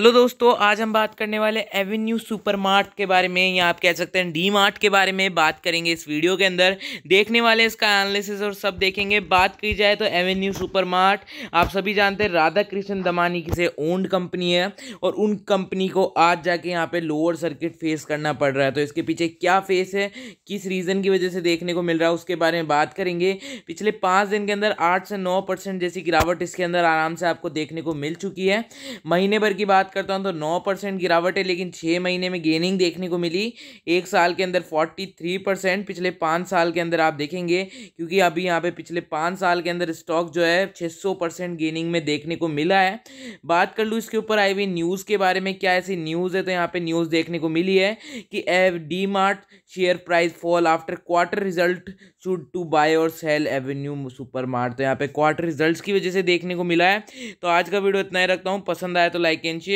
hello दोस्तों आज हम बात करने वाले एवेन्यू सुपरमार्ट के बारे में या आप कह सकते हैं डी मार्ट के बारे में बात करेंगे इस वीडियो के अंदर देखने वाले इसका एनालिसिस और सब देखेंगे बात की जाए तो एवेन्यू सुपरमार्ट आप सभी जानते हैं राधा कृष्ण दमानी की से ओन्ड कंपनी है और उन कंपनी को आज जाके यहाँ पर लोअर सर्किट फेस करना पड़ रहा है तो इसके पीछे क्या फेस है किस रीज़न की वजह से देखने को मिल रहा है उसके बारे में बात करेंगे पिछले पाँच दिन के अंदर आठ से नौ जैसी गिरावट इसके अंदर आराम से आपको देखने को मिल चुकी है महीने भर की बात बात करता हूँ तो नौ परसेंट गिरावट है लेकिन छः महीने में गेनिंग देखने को मिली एक साल के अंदर फोर्टी थ्री परसेंट पिछले पाँच साल के अंदर आप देखेंगे क्योंकि अभी यहाँ पे पिछले पाँच साल के अंदर स्टॉक जो है छः सौ परसेंट गेनिंग में देखने को मिला है बात कर लूँ इसके ऊपर आई हुई न्यूज़ के बारे में क्या ऐसी न्यूज़ है तो यहाँ पर न्यूज़ देखने को मिली है कि D share price fall after quarter result should to buy और सेल एवेन्यू सुपर मार्ट तो यहाँ पर क्वार्टर रिजल्ट की वजह से देखने को मिला है तो आज का वीडियो इतना ही रखता हूँ पसंद आया तो लाइक एंड शेयर